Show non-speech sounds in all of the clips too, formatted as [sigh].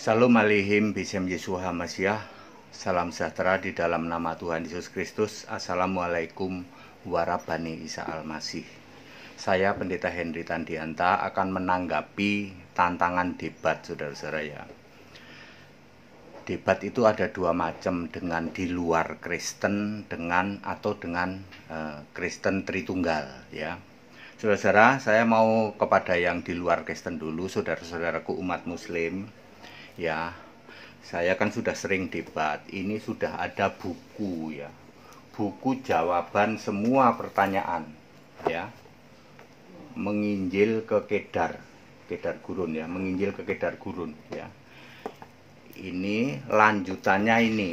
Salam alihim bisem Yesus Hamasyah Salam sejahtera di dalam nama Tuhan Yesus Kristus. Assalamualaikum warabani Isa Almasih. Saya Pendeta Henry Tandianta akan menanggapi tantangan debat saudara-saudara ya. Debat itu ada dua macam dengan di luar Kristen dengan atau dengan uh, Kristen Tritunggal ya. Saudara-saudara, saya mau kepada yang di luar Kristen dulu, saudara-saudaraku umat Muslim ya saya kan sudah sering debat ini sudah ada buku ya buku jawaban semua pertanyaan ya menginjil ke Kedar Kedar Gurun ya menginjil ke Kedar Gurun ya ini lanjutannya ini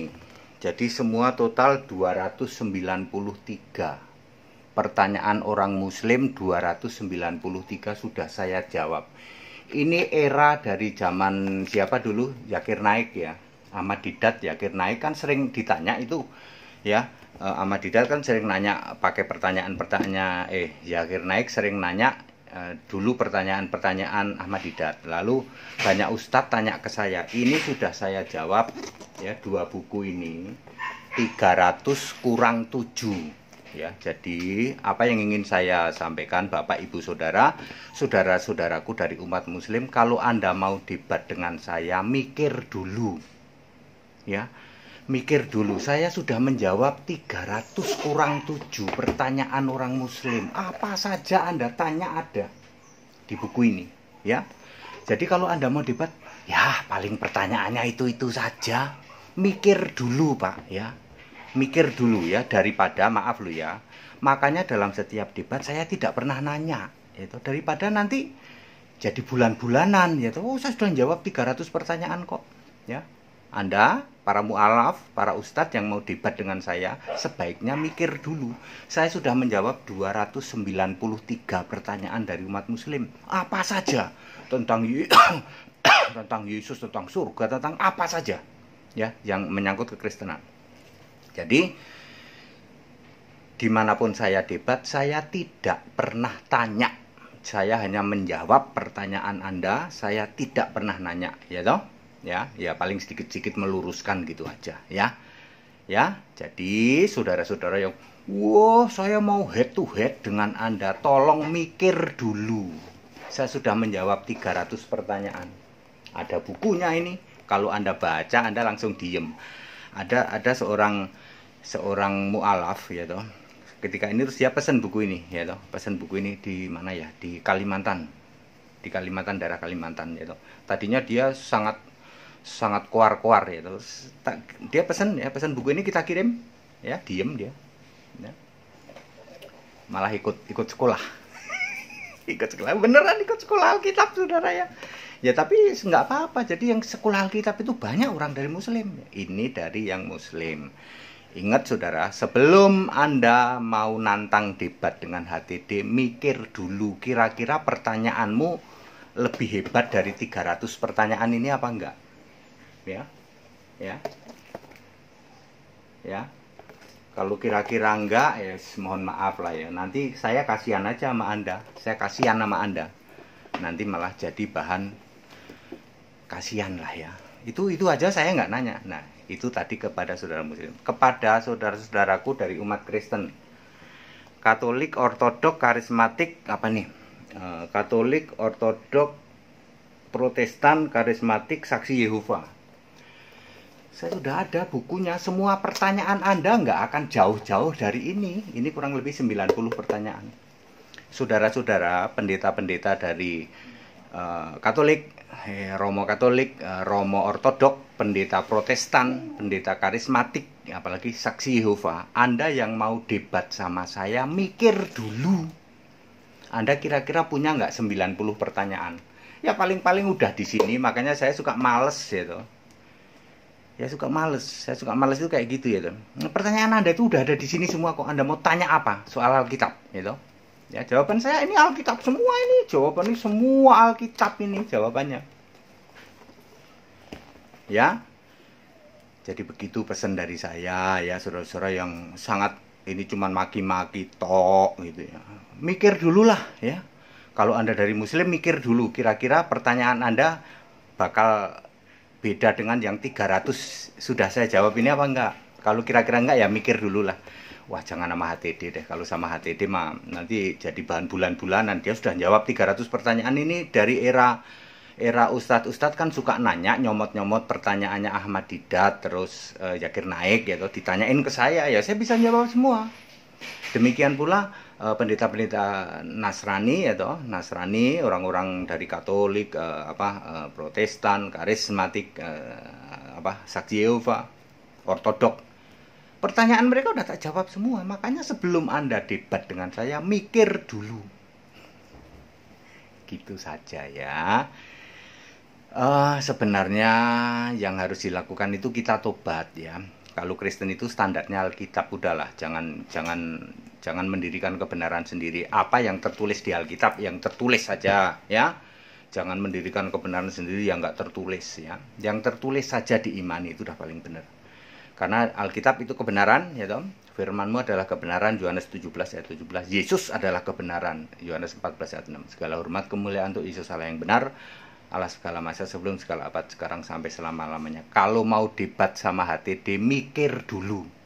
jadi semua total 293 pertanyaan orang muslim 293 sudah saya jawab ini era dari zaman siapa dulu Yakir Naik ya Ahmad Didat Yakir Naik kan sering ditanya itu ya eh, Ahmad Didat kan sering nanya pakai pertanyaan-pertanyaan eh Yakir Naik sering nanya eh, dulu pertanyaan-pertanyaan Ahmad Didat lalu banyak ustadz tanya ke saya ini sudah saya jawab ya dua buku ini 300 kurang 7 ya. Jadi apa yang ingin saya sampaikan Bapak Ibu Saudara, saudara-saudaraku dari umat muslim kalau Anda mau debat dengan saya mikir dulu. Ya. Mikir dulu, saya sudah menjawab 300 kurang 7 pertanyaan orang muslim. Apa saja Anda tanya ada di buku ini, ya. Jadi kalau Anda mau debat, ya paling pertanyaannya itu-itu saja. Mikir dulu, Pak, ya mikir dulu ya daripada maaf lu ya. Makanya dalam setiap debat saya tidak pernah nanya itu daripada nanti jadi bulan-bulanan ya oh saya sudah jawab 300 pertanyaan kok ya Anda para mualaf para ustadz yang mau debat dengan saya sebaiknya mikir dulu saya sudah menjawab 293 pertanyaan dari umat muslim apa saja tentang [coughs] tentang Yesus tentang surga tentang apa saja ya yang menyangkut kekristenan jadi dimanapun saya debat, saya tidak pernah tanya. Saya hanya menjawab pertanyaan Anda. Saya tidak pernah nanya, ya toh? Ya, ya paling sedikit-sedikit meluruskan gitu aja, ya. Ya, jadi saudara-saudara yang Wow, saya mau head to head dengan Anda. Tolong mikir dulu. Saya sudah menjawab 300 pertanyaan. Ada bukunya ini. Kalau Anda baca, Anda langsung diem ada ada seorang seorang mualaf ya toh ketika ini terus dia pesan buku ini ya toh pesan buku ini di mana ya di Kalimantan di Kalimantan daerah Kalimantan ya toh tadinya dia sangat sangat koar-koar ya toh. dia pesan ya pesan buku ini kita kirim ya diem dia ya. malah ikut ikut sekolah [laughs] ikut sekolah beneran ikut sekolah Alkitab saudara ya ya tapi nggak apa-apa jadi yang sekolah Alkitab itu banyak orang dari Muslim ya, ini dari yang Muslim Ingat saudara, sebelum Anda mau nantang debat dengan HTD, mikir dulu kira-kira pertanyaanmu lebih hebat dari 300 pertanyaan ini apa enggak? Ya. Ya. Ya. Kalau kira-kira enggak, ya mohon maaf lah ya. Nanti saya kasihan aja sama Anda. Saya kasihan sama Anda. Nanti malah jadi bahan kasihan lah ya itu itu aja saya nggak nanya nah itu tadi kepada saudara muslim kepada saudara-saudaraku dari umat Kristen Katolik Ortodok karismatik apa nih eh, Katolik Ortodok Protestan karismatik saksi Yehova saya sudah ada bukunya semua pertanyaan Anda nggak akan jauh-jauh dari ini ini kurang lebih 90 pertanyaan saudara-saudara pendeta-pendeta dari Eh, Katolik, eh, Romo Katolik, eh, Romo Ortodok, pendeta Protestan, pendeta karismatik, apalagi saksi Yehova. Anda yang mau debat sama saya, mikir dulu. Anda kira-kira punya nggak 90 pertanyaan? Ya paling-paling udah di sini, makanya saya suka males gitu. Ya suka males, saya suka males itu kayak gitu ya. Gitu. Pertanyaan Anda itu udah ada di sini semua kok. Anda mau tanya apa soal Alkitab gitu. Ya, jawaban saya ini Alkitab semua ini, jawaban ini semua Alkitab ini jawabannya. Ya. Jadi begitu pesan dari saya ya saudara-saudara yang sangat ini cuman maki-maki tok gitu ya. Mikir dulu lah ya. Kalau Anda dari muslim mikir dulu kira-kira pertanyaan Anda bakal beda dengan yang 300 sudah saya jawab ini apa enggak? Kalau kira-kira enggak ya mikir dulu lah. Wah jangan sama HTD deh. Kalau sama HTD mah nanti jadi bahan bulan-bulanan. Dia sudah jawab 300 pertanyaan ini dari era era ustadz-ustadz kan suka nanya nyomot-nyomot pertanyaannya Ahmad Didat terus uh, eh, Yakir Naik ya. gitu ditanyain ke saya ya saya bisa jawab semua demikian pula eh, pendeta-pendeta uh, Nasrani ya toh Nasrani orang-orang dari Katolik uh, apa uh, Protestan karismatik apa Saksi Yehova Ortodok pertanyaan mereka udah tak jawab semua. Makanya sebelum Anda debat dengan saya, mikir dulu. Gitu saja ya. Uh, sebenarnya yang harus dilakukan itu kita tobat ya. Kalau Kristen itu standarnya Alkitab udahlah, jangan jangan jangan mendirikan kebenaran sendiri. Apa yang tertulis di Alkitab yang tertulis saja ya. Jangan mendirikan kebenaran sendiri yang nggak tertulis ya. Yang tertulis saja diimani itu udah paling benar. Karena Alkitab itu kebenaran, ya Tom. Firmanmu adalah kebenaran, Yohanes 17 ayat 17. Yesus adalah kebenaran, Yohanes 14 ayat 6. Segala hormat kemuliaan untuk Yesus Allah yang benar, Allah segala masa sebelum segala abad sekarang sampai selama-lamanya. Kalau mau debat sama hati, demikir dulu